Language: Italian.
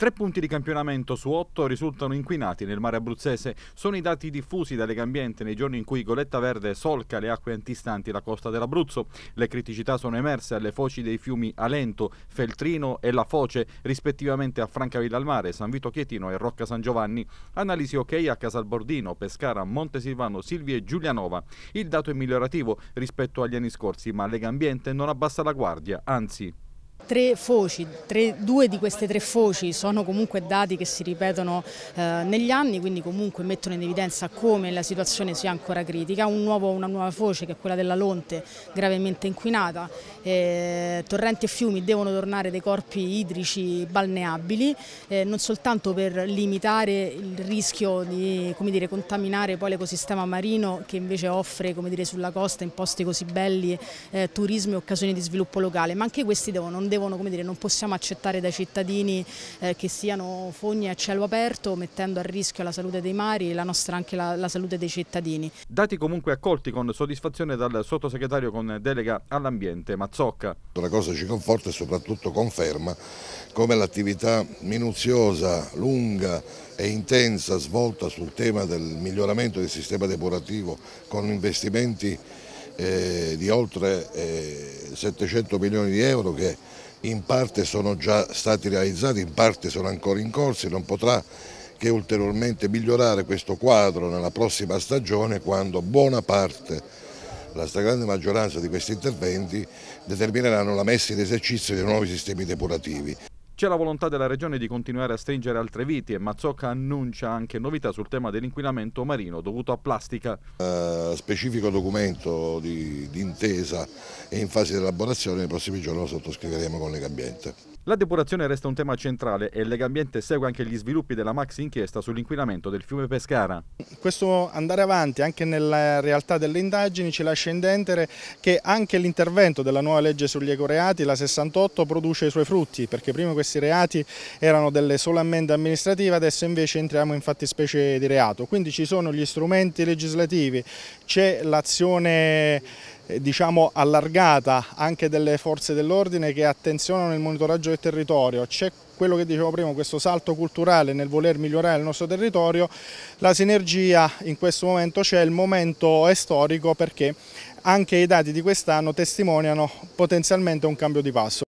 Tre punti di campionamento su otto risultano inquinati nel mare abruzzese. Sono i dati diffusi da Legambiente nei giorni in cui Goletta Verde solca le acque antistanti la costa dell'Abruzzo. Le criticità sono emerse alle foci dei fiumi Alento, Feltrino e La Foce, rispettivamente a Francavilla al Mare, San Vito Chietino e Rocca San Giovanni. Analisi ok a Casalbordino, Pescara, Montesilvano, Silvi e Giulianova. Il dato è migliorativo rispetto agli anni scorsi, ma Legambiente non abbassa la guardia, anzi tre foci, tre, due di queste tre foci sono comunque dati che si ripetono eh, negli anni, quindi comunque mettono in evidenza come la situazione sia ancora critica. Un nuovo, una nuova foce che è quella della Lonte, gravemente inquinata, eh, torrenti e fiumi devono tornare dei corpi idrici balneabili, eh, non soltanto per limitare il rischio di dire, contaminare poi l'ecosistema marino che invece offre dire, sulla costa in posti così belli eh, turismo e occasioni di sviluppo locale, ma anche questi devono, non devono devono, come dire, non possiamo accettare dai cittadini eh, che siano fogne a cielo aperto mettendo a rischio la salute dei mari e la nostra, anche la, la salute dei cittadini. Dati comunque accolti con soddisfazione dal sottosegretario con delega all'ambiente Mazzocca. La cosa ci conforta e soprattutto conferma come l'attività minuziosa, lunga e intensa svolta sul tema del miglioramento del sistema depurativo con investimenti eh, di oltre eh, 700 milioni di euro che in parte sono già stati realizzati, in parte sono ancora in corso, e non potrà che ulteriormente migliorare questo quadro nella prossima stagione quando buona parte, la stragrande maggioranza di questi interventi determineranno la messa in esercizio dei nuovi sistemi depurativi. C'è la volontà della Regione di continuare a stringere altre viti e Mazzocca annuncia anche novità sul tema dell'inquinamento marino dovuto a plastica. Uh, specifico documento di, di intesa è in fase di elaborazione, nei prossimi giorni lo sottoscriveremo con Legambiente. La depurazione resta un tema centrale e Legambiente segue anche gli sviluppi della Max inchiesta sull'inquinamento del fiume Pescara. Questo andare avanti anche nella realtà delle indagini ci lascia intendere che anche l'intervento della nuova legge sugli ecoreati, la 68, produce i suoi frutti, perché prima questi questi reati erano delle sole ammende amministrative, adesso invece entriamo in fattispecie di reato. Quindi ci sono gli strumenti legislativi, c'è l'azione eh, diciamo allargata anche delle forze dell'ordine che attenzionano il monitoraggio del territorio, c'è quello che dicevo prima, questo salto culturale nel voler migliorare il nostro territorio, la sinergia in questo momento c'è, il momento è storico perché anche i dati di quest'anno testimoniano potenzialmente un cambio di passo.